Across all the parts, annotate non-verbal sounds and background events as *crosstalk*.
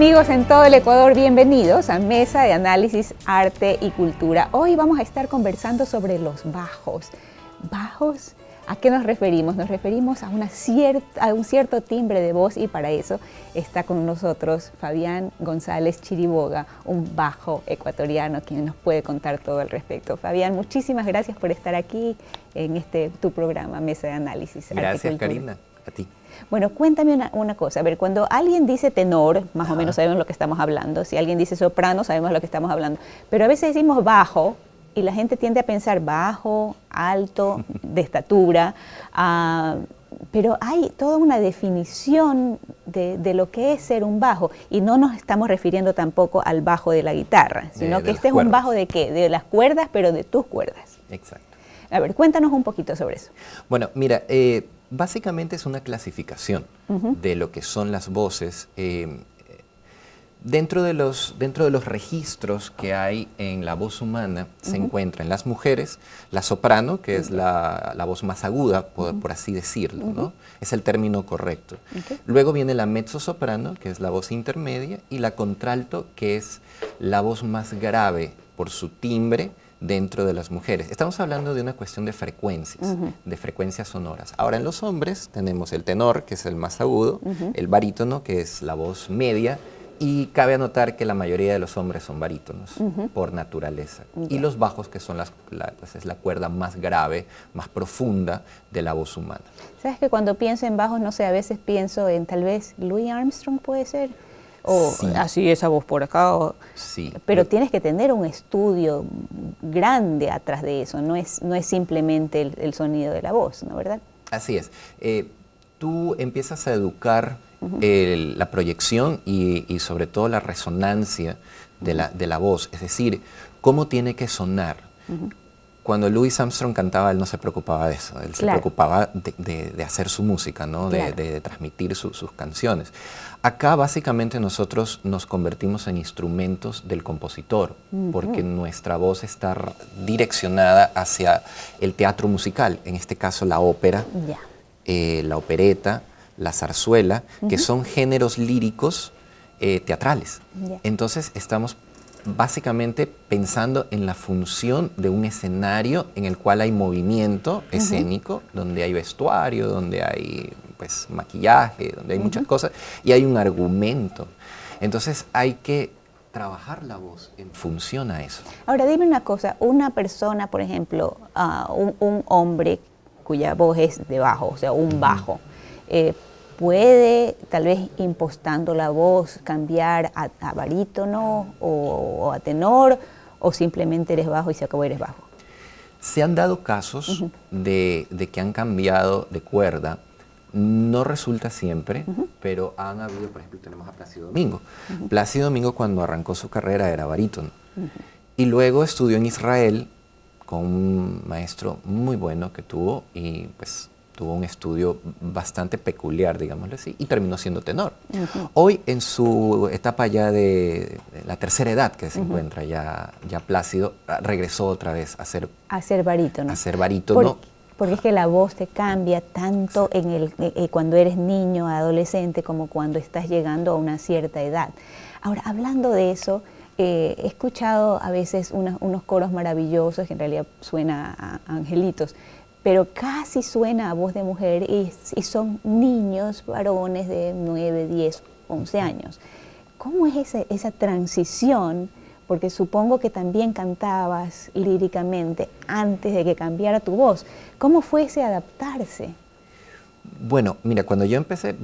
amigos en todo el Ecuador, bienvenidos a Mesa de Análisis Arte y Cultura. Hoy vamos a estar conversando sobre los bajos. ¿Bajos? ¿A qué nos referimos? Nos referimos a, un cierto timbre de voz y para eso está con nosotros Fabián González Chiriboga, un bajo ecuatoriano quien nos puede contar todo al respecto. Fabián, muchísimas gracias por estar aquí en este tu programa Mesa de Análisis. Gracias, Arte y Cultura. Karina. A ti. Bueno, cuéntame una, cosa. A ver, cuando alguien dice tenor, más o menos sabemos lo que estamos hablando. Si alguien dice soprano, sabemos lo que estamos hablando. Pero a veces decimos bajo y la gente tiende a pensar bajo, alto, *laughs* de estatura. Ah, pero hay toda una definición de, lo que es ser un bajo y no nos estamos refiriendo tampoco al bajo de la guitarra, sino que este es un bajo de qué? De las cuerdas, pero de tus cuerdas. Exacto. A ver, cuéntanos un poquito sobre eso. Bueno, mira, eh, básicamente es una clasificación de lo que son las voces. Eh, dentro, de los, registros que hay en la voz humana se encuentran las mujeres, la soprano, que es la, voz más aguda, por, así decirlo, Es el término correcto. Luego viene la mezzosoprano, que es la voz intermedia, y la contralto, que es la voz más grave por su timbre, dentro de las mujeres. Estamos hablando de una cuestión de frecuencias, de frecuencias sonoras. Ahora, en los hombres tenemos el tenor, que es el más agudo, el barítono, que es la voz media, y cabe anotar que la mayoría de los hombres son barítonos por naturaleza. Y los bajos, que son las, pues, es la cuerda más grave, más profunda de la voz humana. ¿Sabes que cuando pienso en bajos, no sé, a veces pienso en tal vez Louis Armstrong puede ser? o así esa voz por acá. sí. Pero eh. tienes que tener un estudio grande atrás de eso, no es, no es simplemente el, sonido de la voz, ¿no verdad? Así es. Eh, tú empiezas a educar la proyección y, sobre todo la resonancia de la, voz, es decir, cómo tiene que sonar, cuando Louis Armstrong cantaba, él no se preocupaba de eso, él se preocupaba de, hacer su música, ¿no? de, transmitir sus canciones. Acá básicamente nosotros nos convertimos en instrumentos del compositor, porque nuestra voz está direccionada hacia el teatro musical, en este caso la ópera, eh, la opereta, la zarzuela, que son géneros líricos eh, teatrales. Entonces estamos básicamente pensando en la función de un escenario en el cual hay movimiento escénico, donde hay vestuario, donde hay pues, maquillaje, donde hay muchas cosas, y hay un argumento. Entonces hay que trabajar la voz en función a eso. Ahora dime una cosa, una persona, por ejemplo, ah, un, hombre cuya voz es de bajo, o sea, un bajo, eh, puede, tal vez impostando la voz, cambiar a, barítono o, a tenor, o simplemente eres bajo y se acabó, eres bajo. Se han dado casos de, que han cambiado de cuerda. No resulta siempre, pero han habido, por ejemplo, tenemos a Plácido Domingo. Plácido Domingo cuando arrancó su carrera era barítono. Y luego estudió en Israel con un maestro muy bueno que tuvo y pues tuvo un estudio bastante peculiar, digámoslo así, y terminó siendo tenor. Hoy, en su etapa ya de la tercera edad que se encuentra ya, ya plácido, ah, regresó otra vez a ser... A ser barítono. A ser barítono. porque es que la voz te cambia tanto en el, eh, eh, cuando eres niño, adolescente, como cuando estás llegando a una cierta edad. Ahora, hablando de eso, eh, he escuchado a veces unos, unos coros maravillosos, que en realidad suena a angelitos, pero casi suena a voz de mujer y, son niños varones de 9, 10, 11 años. ¿Cómo es esa, esa transición? porque supongo que también cantabas líricamente antes de que cambiara tu voz. ¿Cómo fue ese adaptarse? Bueno, mira, cuando yo empecé,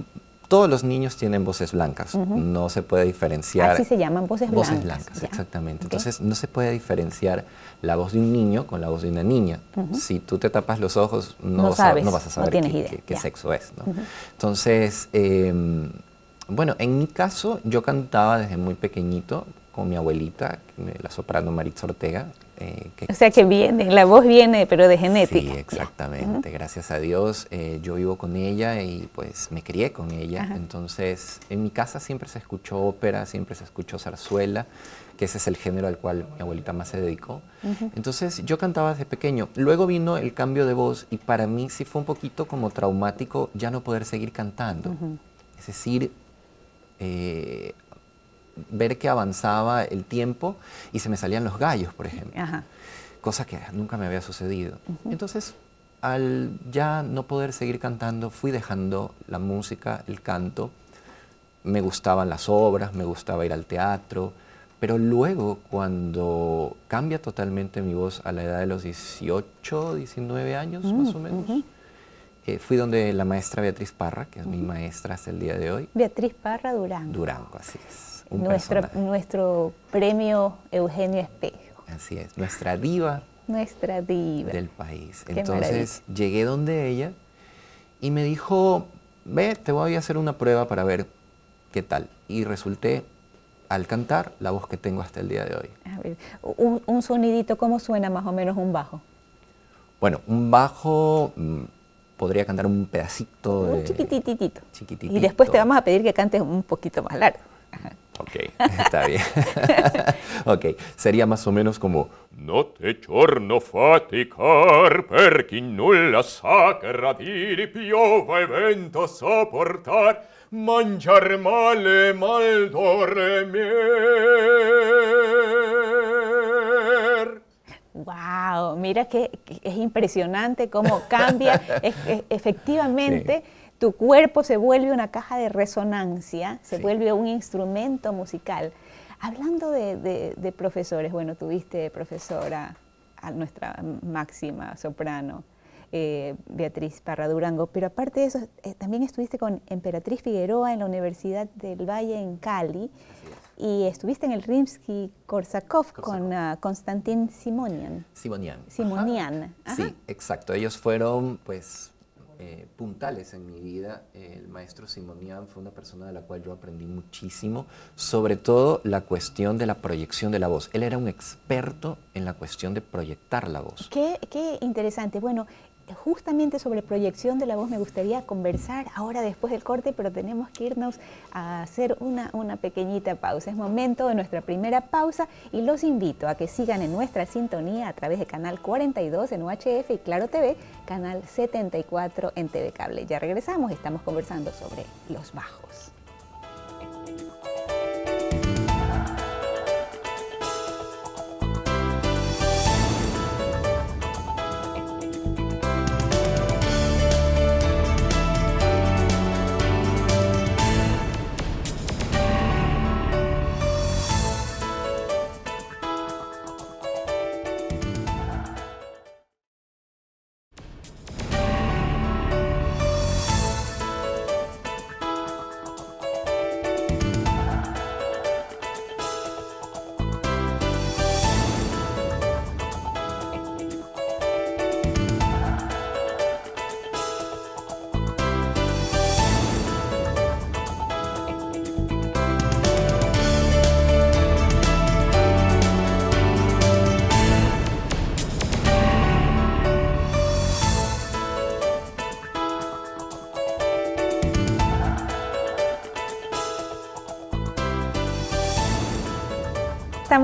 todos los niños tienen voces blancas, no se puede diferenciar. Así se llaman voces blancas. Voces blancas, exactamente. Entonces no se puede diferenciar la voz de un niño con la voz de una niña. Si tú te tapas los ojos, no, vas a saber qué, sexo es. Entonces, em, bueno, en mi caso yo cantaba desde muy pequeñito con mi abuelita, la soprano Maritza Ortega, eh, o sea que viene, la voz viene, pero de genética. Sí, exactamente. Gracias a Dios, eh, yo vivo con ella y pues me crié con ella. Entonces, en mi casa siempre se escuchó ópera, siempre se escuchó zarzuela, que ese es el género al cual mi abuelita más se dedicó. Entonces, yo cantaba desde pequeño. Luego vino el cambio de voz y para mí sí fue un poquito como traumático ya no poder seguir cantando. Es decir, eh, ver que avanzaba el tiempo y se me salían los gallos, por ejemplo. Cosa que nunca me había sucedido. Entonces, al ya no poder seguir cantando, fui dejando la música, el canto. Me gustaban las obras, me gustaba ir al teatro, pero luego, cuando cambia totalmente mi voz a la edad de los 18, 19 años mm, más o menos, eh, fui donde la maestra Beatriz Parra, que es mi maestra hasta el día de hoy. Beatriz Parra Durango. Durango, así es nuestro, nuestro premio Eugenio Espejo. Así es, nuestra diva. Nuestra diva. Del país. Entonces llegué donde ella y me dijo, ve, te voy a hacer una prueba para ver qué tal. Y resulté al cantar la voz que tengo hasta el día de hoy. un, sonidito, ¿cómo suena más o menos un bajo? Bueno, un bajo mm, podría cantar un pedacito. un chiquititito. Y después te vamos a pedir que cantes un poquito más largo. Ok, está bien. *laughs* ok, sería más o menos como No te chorno faticar perché nulla sacra y piova e vento soportar e mal male mal dormir. Wow, mira que, es impresionante cómo cambia *laughs* es, efectivamente tu cuerpo se vuelve una caja de resonancia, se vuelve un instrumento musical. Hablando de, profesores, bueno, tuviste profesora a nuestra máxima soprano, eh, Beatriz Parra Durango, pero aparte de eso, eh, también estuviste con Emperatriz Figueroa en la Universidad del Valle en Cali y estuviste en el Rimsky-Korsakov con ah, Konstantin Simonian. Simonian. Simonian. Sí, exacto. Ellos fueron, pues, eh, puntales en mi vida. El maestro Simonian fue una persona de la cual yo aprendí muchísimo, sobre todo la cuestión de la proyección de la voz. Él era un experto en la cuestión de proyectar la voz. Qué, qué interesante. Bueno, este, justamente sobre proyección de la voz me gustaría conversar ahora después del corte, pero tenemos que irnos a hacer una, pequeñita pausa. Es momento de nuestra primera pausa y los invito a que sigan en nuestra sintonía a través de Canal 42 en UHF y Claro TV, Canal 74 en TV Cable. Ya regresamos, estamos conversando sobre los bajos.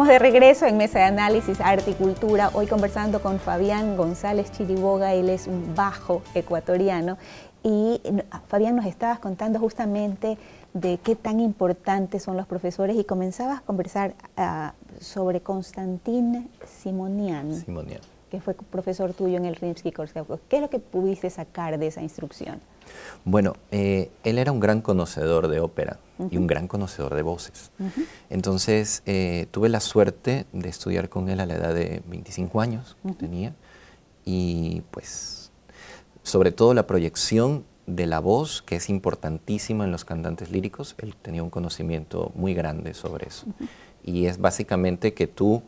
de regreso en Mesa de Análisis Arte y Cultura, hoy conversando con Fabián González Chiriboga, él es un bajo ecuatoriano y Fabián nos estabas contando justamente de qué tan importantes son los profesores y comenzabas a conversar ah, sobre Constantín Simonian. Simonian que fue profesor tuyo en el Rimsky-Korsakov, ¿qué es lo que pudiste sacar de esa instrucción? Bueno, eh, él era un gran conocedor de ópera y un gran conocedor de voces. Entonces, eh, tuve la suerte de estudiar con él a la edad de 25 años que tenía y pues sobre todo la proyección de la voz, que es importantísima en los cantantes líricos, él tenía un conocimiento muy grande sobre eso. Y es básicamente que tú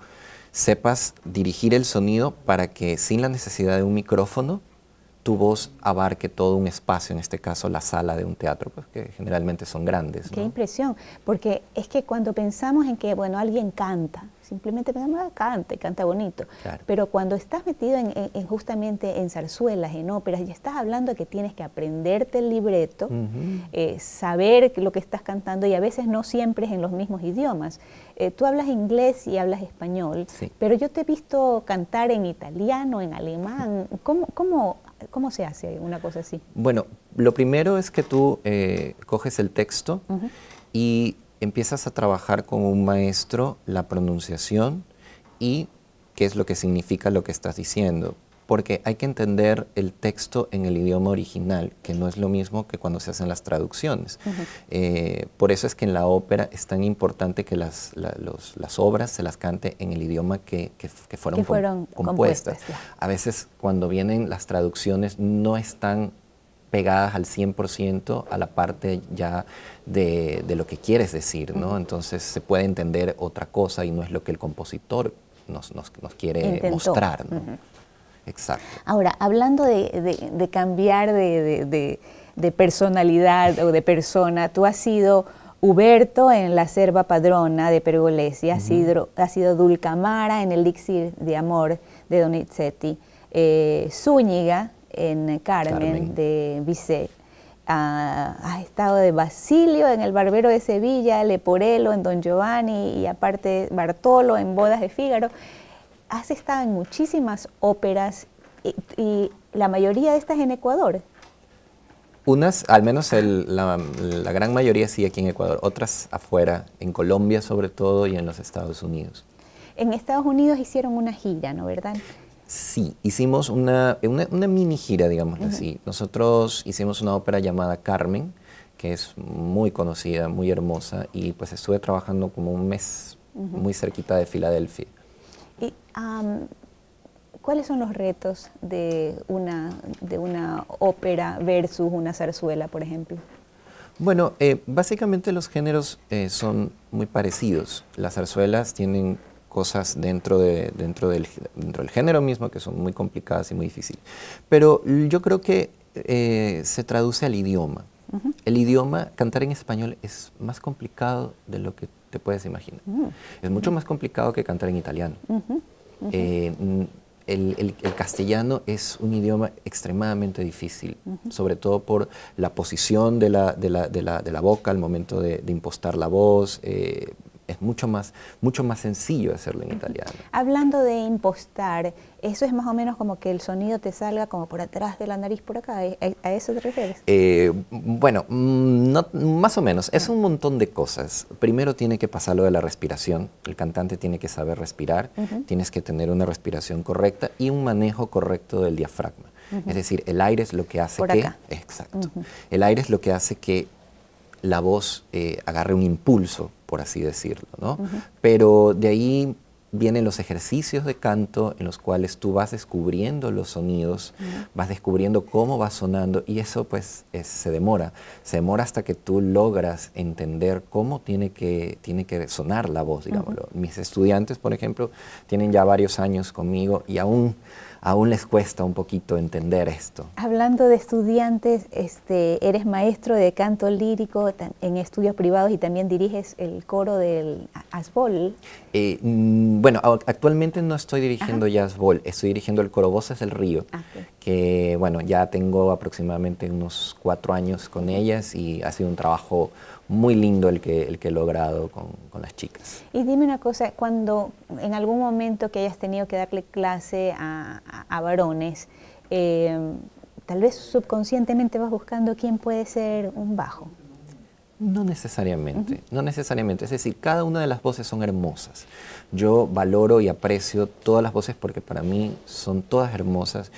sepas dirigir el sonido para que sin la necesidad de un micrófono tu voz abarque todo un espacio, en este caso la sala de un teatro, pues, que generalmente son grandes. Qué impresión, porque es que cuando pensamos en que, bueno, alguien canta, simplemente pensamos, ah, canta, canta bonito, pero cuando estás metido en, justamente en zarzuelas, en óperas, y estás hablando de que tienes que aprenderte el libreto, eh, saber lo que estás cantando, y a veces no siempre es en los mismos idiomas. Eh, tú hablas inglés y hablas español, pero yo te he visto cantar en italiano, en alemán, ¿cómo, cómo ¿Cómo se hace una cosa así? Bueno, lo primero es que tú eh, coges el texto y empiezas a trabajar con un maestro la pronunciación y qué es lo que significa lo que estás diciendo porque hay que entender el texto en el idioma original, que no es lo mismo que cuando se hacen las traducciones. Eh, por eso es que en la ópera es tan importante que las, obras se las cante en el idioma que, fueron, compuestas. A veces cuando vienen las traducciones no están pegadas al 100% a la parte ya de, lo que quieres decir, ¿no? Entonces se puede entender otra cosa y no es lo que el compositor nos, quiere mostrar, ¿no? Exacto. Ahora, hablando de, cambiar de, personalidad o de persona, tú has sido Huberto en la Serva Padrona de Pergolesi, has, sido, Dulcamara en el Elixir de Amor de Donizetti, eh, Zúñiga en Carmen, de Bizet. Ah, has estado de Basilio en el Barbero de Sevilla, Leporello en Don Giovanni y aparte Bartolo en Bodas de Fígaro has estado en muchísimas óperas y, la mayoría de estas en Ecuador. Unas, al menos la, gran mayoría sí aquí en Ecuador, otras afuera, en Colombia sobre todo y en los Estados Unidos. En Estados Unidos hicieron una gira, ¿no verdad? Sí, hicimos una, una, mini gira, digamos así. Nosotros hicimos una ópera llamada Carmen, que es muy conocida, muy hermosa, y pues estuve trabajando como un mes muy cerquita de Filadelfia. Y, ¿Cuáles son los retos de una, de una ópera versus una zarzuela, por ejemplo? Bueno, eh, básicamente los géneros eh, son muy parecidos. Las zarzuelas tienen cosas dentro, de, dentro, del, dentro del género mismo que son muy complicadas y muy difíciles. Pero yo creo que eh, se traduce al idioma. El idioma, cantar en español es más complicado de lo que te puedes imaginar. Mm. Es mucho más complicado que cantar en italiano. Eh, mm, el, castellano es un idioma extremadamente difícil, sobre todo por la posición de la, boca al momento de, impostar la voz. Eh, es mucho más, mucho más sencillo hacerlo en italiano. Hablando de impostar, eso es más o menos como que el sonido te salga como por atrás de la nariz, por acá, ¿E, e, ¿a, eso te refieres? Eh, bueno, mm, más o menos, es un montón de cosas. Primero tiene que pasar lo de la respiración, el cantante tiene que saber respirar, tienes que tener una respiración correcta y un manejo correcto del diafragma. Es decir, el aire es lo que hace que... Exacto. El aire es lo que hace que la voz eh, agarre un impulso por así decirlo, ¿no? Pero de ahí vienen los ejercicios de canto en los cuales tú vas descubriendo los sonidos, vas descubriendo cómo va sonando y eso pues se demora, se demora hasta que tú logras entender cómo tiene que, tiene que sonar la voz, digámoslo. Mis estudiantes, por ejemplo, tienen ya varios años conmigo y aún aún les cuesta un poquito entender esto. Hablando de estudiantes, este, eres maestro de canto lírico en estudios privados y también diriges el coro del ASBOL. Eh, mm, bueno, actualmente no estoy dirigiendo ya ASBOL, estoy dirigiendo el coro Voces del Río, ah, que bueno, ya tengo aproximadamente unos cuatro años con ellas y ha sido un trabajo muy lindo el que, el que he logrado con, las chicas. Y dime una cosa, cuando en algún momento que hayas tenido que darle clase a, varones, eh, tal vez subconscientemente vas buscando quién puede ser un bajo. No necesariamente, no necesariamente. Es decir, cada una de las voces son hermosas. Yo valoro y aprecio todas las voces porque para mí son todas hermosas.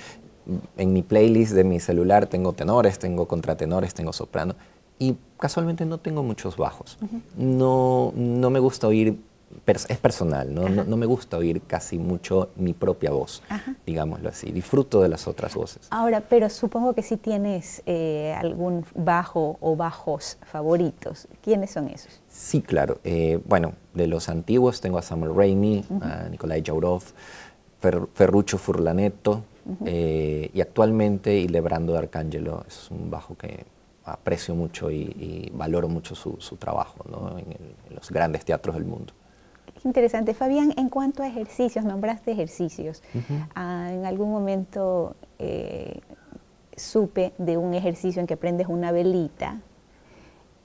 En mi playlist de mi celular tengo tenores, tengo contratenores, tengo soprano y casualmente no tengo muchos bajos. no, no me gusta oír, es personal, ¿no? No, no me gusta oír casi mucho mi propia voz, digámoslo así. Disfruto de las otras voces. Ahora, pero supongo que si tienes eh, algún bajo o bajos favoritos. ¿Quiénes son esos? Sí, claro. Eh, bueno, de los antiguos tengo a Samuel Raimi, a Nikolai Jaurov, Ferruccio Furlanetto. Eh, y actualmente, y Lebrando Arcángelo, es un bajo que aprecio mucho y, valoro mucho su, trabajo en, los grandes teatros del mundo. interesante. Fabián, en cuanto a ejercicios, nombraste ejercicios. Ah, en algún momento eh, supe de un ejercicio en que prendes una velita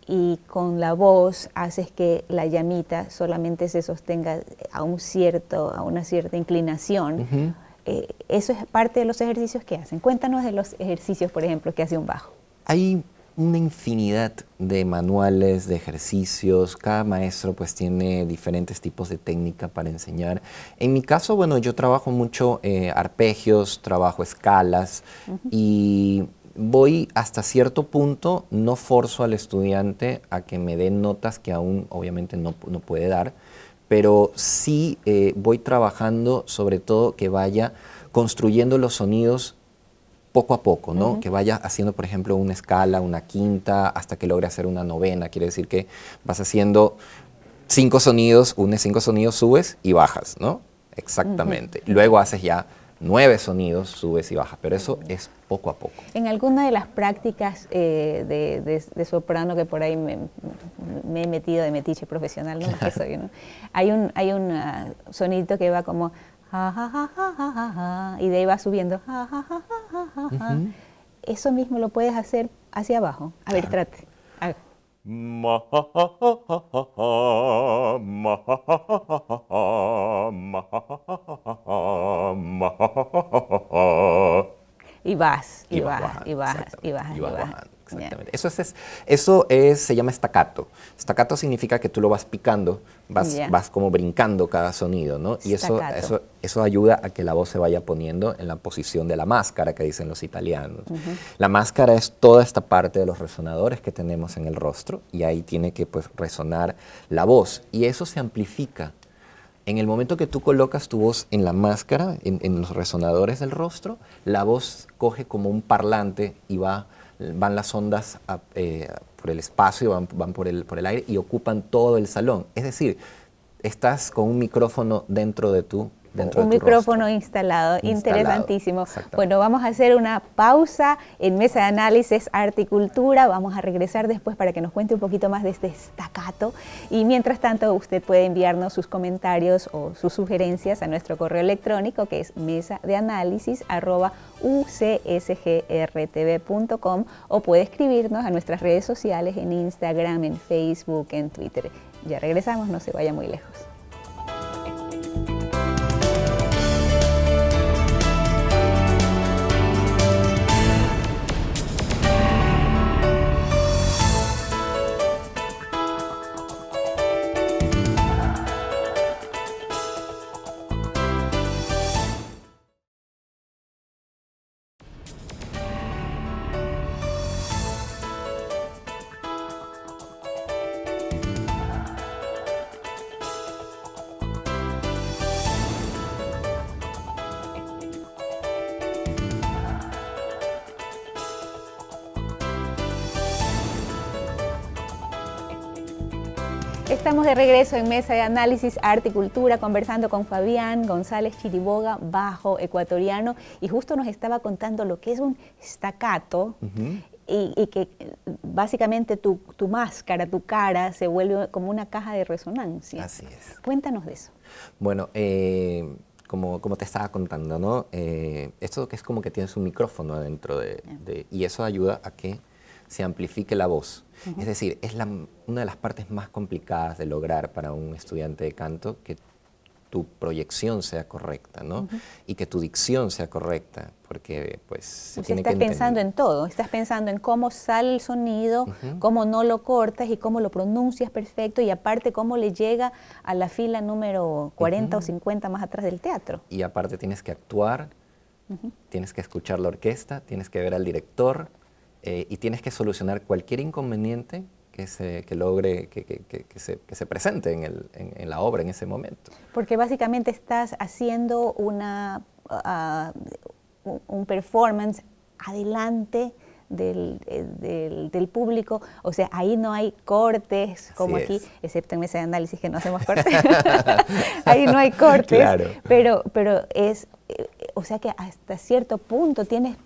y con la voz haces que la llamita solamente se sostenga a, un cierto, a una cierta inclinación. Eh, eso es parte de los ejercicios que hacen. Cuéntanos de los ejercicios, por ejemplo, que hace un bajo. Hay una infinidad de manuales, de ejercicios, cada maestro pues tiene diferentes tipos de técnica para enseñar. En mi caso, bueno, yo trabajo mucho eh, arpegios, trabajo escalas y voy hasta cierto punto, no forzo al estudiante a que me dé notas que aún obviamente no, puede dar, pero sí eh, voy trabajando sobre todo que vaya construyendo los sonidos poco a poco, ¿no? Que vaya haciendo, por ejemplo, una escala, una quinta, hasta que logre hacer una novena. Quiere decir que vas haciendo cinco sonidos, unes cinco sonidos, subes y bajas, ¿no? Exactamente. Luego haces ya nueve sonidos, subes y bajas, pero eso es poco a poco. En alguna de las prácticas eh, de, soprano que por ahí me, he metido de metiche profesional, no, *laughs* hay un hay un ah, sonito que va como y de ahí va subiendo. Eso mismo lo puedes hacer hacia abajo. A ver, trate. Y vas, y, y vas, y vas, y vas, y vas. Eso, es, eso se llama staccato. Staccato significa que tú lo vas picando, vas, vas como brincando cada sonido, ¿no? Y eso, eso, eso, ayuda a que la voz se vaya poniendo en la posición de la máscara que dicen los italianos. La máscara es toda esta parte de los resonadores que tenemos en el rostro y ahí tiene que pues, resonar la voz. Y eso se amplifica en el momento que tú colocas tu voz en la máscara, en, los resonadores del rostro, la voz coge como un parlante y va van las ondas eh, por el espacio, van, van por, el, por el aire y ocupan todo el salón. Es decir, estás con un micrófono dentro de tu un micrófono instalado. Interesantísimo. Bueno, vamos a hacer una pausa en Mesa de Análisis Articultura. Vamos a regresar después para que nos cuente un poquito más de este estacato. Y mientras tanto, usted puede enviarnos sus comentarios o sus sugerencias a nuestro correo electrónico que es mesa de análisis o puede escribirnos a nuestras redes sociales en Instagram, en Facebook, en Twitter. Ya regresamos, no se vaya muy lejos. regreso en Mesa de Análisis, Arte y Cultura, conversando con Fabián González Chiriboga, bajo ecuatoriano, y justo nos estaba contando lo que es un staccato, y, que básicamente tu, máscara, tu cara, se vuelve como una caja de resonancia. Así es. Cuéntanos de eso. Bueno, eh, como, te estaba contando, ¿no? Eh, esto que es como que tienes un micrófono adentro de ah. y eso ayuda a que se amplifique la voz. Es decir, es una de las partes más complicadas de lograr para un estudiante de canto que tu proyección sea correcta, ¿no? Y que tu dicción sea correcta, porque pues se estás pensando en todo, estás pensando en cómo sale el sonido, cómo no lo cortas y cómo lo pronuncias perfecto y aparte cómo le llega a la fila número 40 o 50 más atrás del teatro. Y aparte tienes que actuar, tienes que escuchar la orquesta, tienes que ver al director, eh, y tienes que solucionar cualquier inconveniente que se, que logre, que, que, se, presente en, el, en, la obra en ese momento. Porque básicamente estás haciendo una, ah, un performance adelante eh, del, del, público, o sea, ahí no hay cortes como aquí, excepto en ese análisis que no hacemos *laughs* cortes, *laughs* ahí no hay cortes, claro. pero, pero es, eh, o sea que hasta cierto punto tienes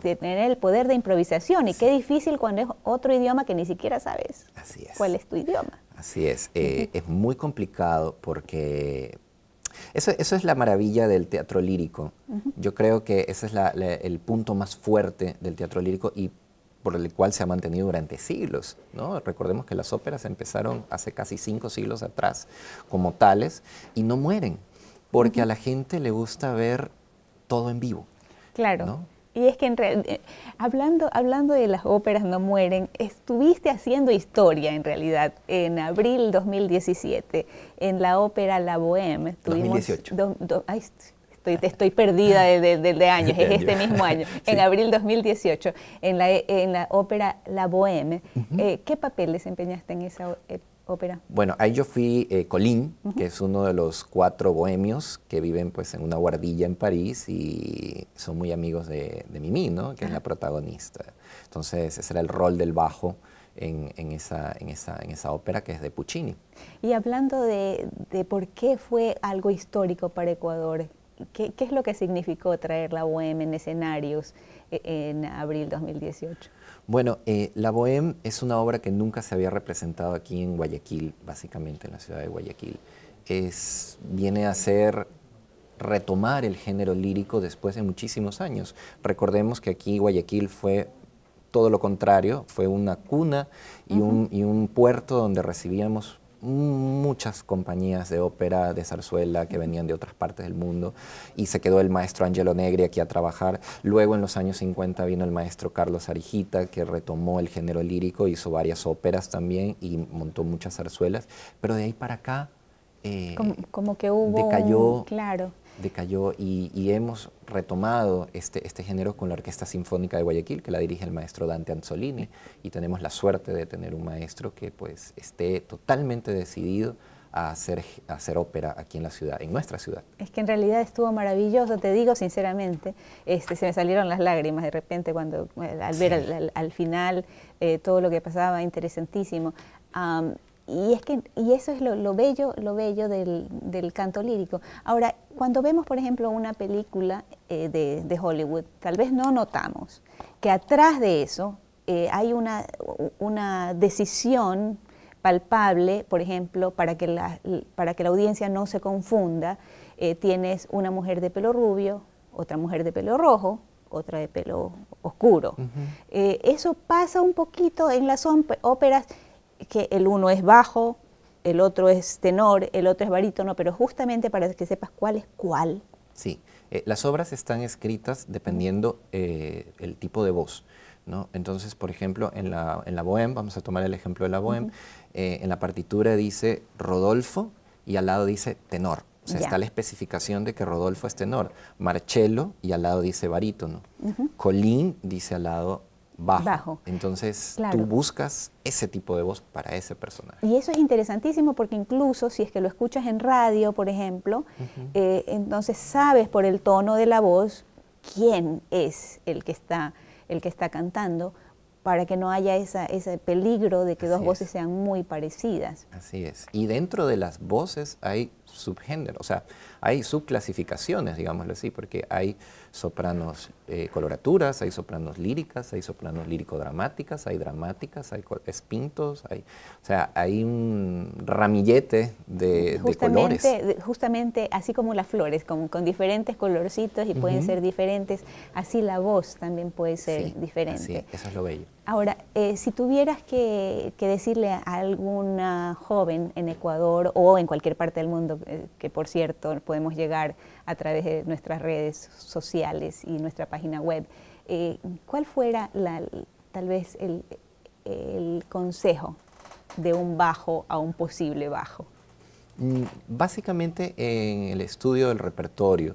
tener el poder de improvisación. Y qué difícil cuando es otro idioma que ni siquiera sabes Así es. cuál es tu idioma. Así es. Eh, es muy complicado porque eso, es la maravilla del teatro lírico. Yo creo que ese es el punto más fuerte del teatro lírico y por el cual se ha mantenido durante siglos. ¿no? Recordemos que las óperas empezaron hace casi cinco siglos atrás como tales y no mueren, porque a la gente le gusta ver todo en vivo. Claro. Y es que en realidad, eh, hablando, hablando de las óperas no mueren, estuviste haciendo historia en realidad en abril 2017 en la ópera La Bohème. 2018. estoy, perdida de, años, es este mismo año, *laughs* en abril 2018, en la, en la ópera La Bohème. Eh, ¿Qué papel desempeñaste en esa época? Eh, bueno, ahí yo fui eh, Colín, que es uno de los cuatro bohemios que viven pues en una guardilla en París y son muy amigos de, de Mimi, Que es la protagonista. Entonces ese era el rol del bajo. En, esa, en, esa, ópera que es de Puccini. Y hablando de, por qué fue algo histórico para Ecuador, ¿qué, es lo que significó traer la bohemia en escenarios e, en abril 2018? Bueno, eh, La Bohème es una obra que nunca se había representado aquí en Guayaquil, básicamente en la ciudad de Guayaquil. Es, viene a ser retomar el género lírico después de muchísimos años. Recordemos que aquí Guayaquil fue todo lo contrario, fue una cuna y un puerto donde recibíamos muchas compañías de ópera, de zarzuela que venían de otras partes del mundo y se quedó el maestro Angelo Negri aquí a trabajar. Luego en los años 50 vino el maestro Carlos Arijita que retomó el género lírico, hizo varias óperas también y montó muchas zarzuelas, pero de ahí para acá eh, como, que hubo decayó claro decayó y, hemos retomado este, este género con la Orquesta Sinfónica de Guayaquil, que la dirige el maestro Dante Anzolini, y tenemos la suerte de tener un maestro que pues esté totalmente decidido a hacer, a hacer ópera aquí en la ciudad, en nuestra ciudad. Es que en realidad estuvo maravilloso, te digo sinceramente, este, se me salieron las lágrimas de repente cuando eh, al ver al, final eh, todo lo que pasaba, interesantísimo y, es que, y eso es lo, lo bello, lo bello del, del, canto lírico. Ahora, cuando vemos, por ejemplo, una película eh, de, de, Hollywood, tal vez no notamos que atrás de eso eh, hay una, una decisión palpable, por ejemplo, para que la, para que la audiencia no se confunda, eh, tienes una mujer de pelo rubio, otra mujer de pelo rojo, otra de pelo oscuro. eso pasa un poquito en las óperas que el uno es bajo, el otro es tenor, el otro es barítono, pero justamente para que sepas cuál es cuál. Sí, eh, las obras están escritas dependiendo eh, el tipo de voz. ¿no? Entonces, por ejemplo, en la, en la Bohème, vamos a tomar el ejemplo de la Bohème, eh, en la partitura dice Rodolfo y al lado dice tenor. O sea, está la especificación de que Rodolfo es tenor. Marcello y al lado dice barítono. Colín dice al lado bajo. Entonces tú buscas ese tipo de voz para ese personaje. Y eso es interesantísimo porque incluso si es que lo escuchas en radio, por ejemplo, eh, entonces sabes por el tono de la voz quién es el que está, el que está cantando para que no haya ese peligro de que dos voces sean muy parecidas. Así es. Y dentro de las voces hay subgéneros, o sea, hay subclasificaciones, digámoslo así, porque hay sopranos eh, coloraturas, hay sopranos líricas, hay sopranos lírico-dramáticas, hay dramáticas, hay espintos, hay, o sea, hay un ramillete de, colores. Justamente así como las flores, con diferentes colorcitos y pueden ser diferentes, así la voz también puede ser diferente. Sí, eso es lo bello. Ahora, eh, si tuvieras que, decirle a alguna joven en Ecuador o en cualquier parte del mundo, eh, que por cierto podemos llegar a través de nuestras redes sociales y nuestra página web, eh, ¿cuál fuera tal vez el, consejo de un bajo a un posible bajo? Mm, básicamente en el estudio del repertorio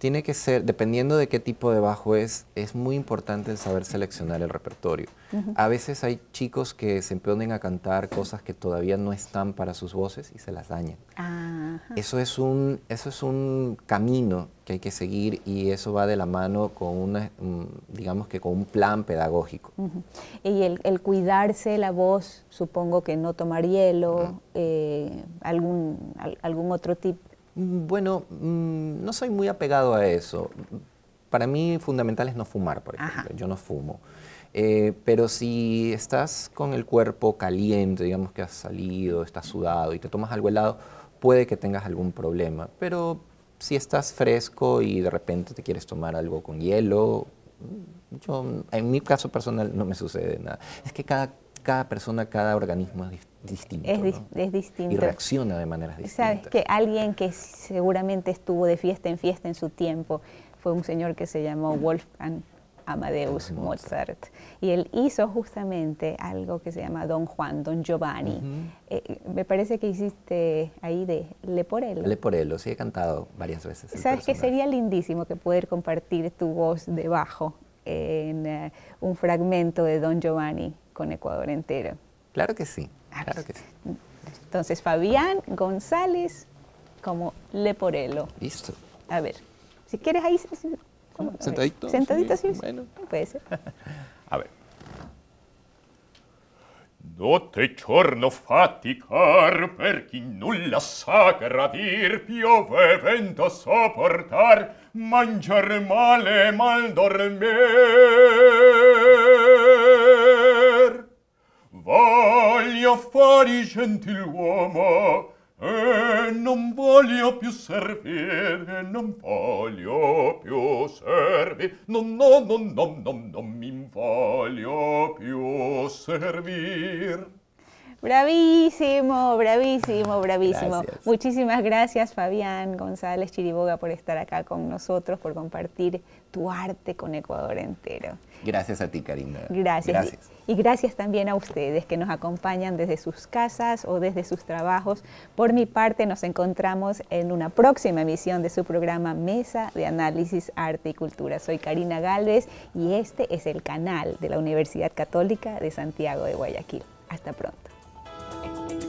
tiene que ser, dependiendo de qué tipo de bajo es, es muy importante el saber seleccionar el repertorio. A veces hay chicos que se empeonen a cantar cosas que todavía no están para sus voces y se las dañan. Eso, es un, eso es un camino que hay que seguir y eso va de la mano con una, mm, digamos que con un plan pedagógico. Y el, cuidarse la voz, supongo que no tomar hielo, eh, algún, algún otro tipo bueno, mm, no soy muy apegado a eso. Para mí fundamental es no fumar, por ejemplo. Yo no fumo. Eh, pero si estás con el cuerpo caliente, digamos que has salido, estás sudado y te tomas algo helado, puede que tengas algún problema. Pero si estás fresco y de repente te quieres tomar algo con hielo, mm, yo, en mi caso personal no me sucede nada. Es que cada cada persona, cada organismo es distinto. Es, Y reacciona de maneras distintas. Sabes que alguien que seguramente estuvo de fiesta en fiesta en su tiempo fue un señor que se llamó Wolfgang Amadeus Mozart. Y él hizo justamente algo que se llama Don Juan, Don Giovanni. Eh, eh, me parece que hiciste ahí de Leporello. Leporello, sí, he cantado varias veces. Sabes que sería lindísimo que poder compartir tu voz debajo en eh, un fragmento de Don Giovanni con Ecuador entero. Claro que sí. Ah, claro que sí. Entonces, Fabián González como Leporello. Listo. A ver, si quieres ahí... Sentadito. Ah, sentadito, sí. Bueno. Puede ser. *laughs* A ver. No te chorno faticar, perché nulla sacra dir piove vento soportar mangiar male mal dormir. gentil uomo e non voglio più servire non voglio più servire, non non non non non non non voglio non servire. Bravísimo, bravísimo, bravísimo. Muchísimas gracias Fabián González Chiriboga por estar acá con nosotros, por compartir tu arte con Ecuador entero. Gracias a ti, Karina. Gracias. Y, y gracias también a ustedes que nos acompañan desde sus casas o desde sus trabajos. Por mi parte, nos encontramos en una próxima emisión de su programa Mesa de Análisis, Arte y Cultura. Soy Karina Galvez y este es el canal de la Universidad Católica de Santiago de Guayaquil. Hasta pronto.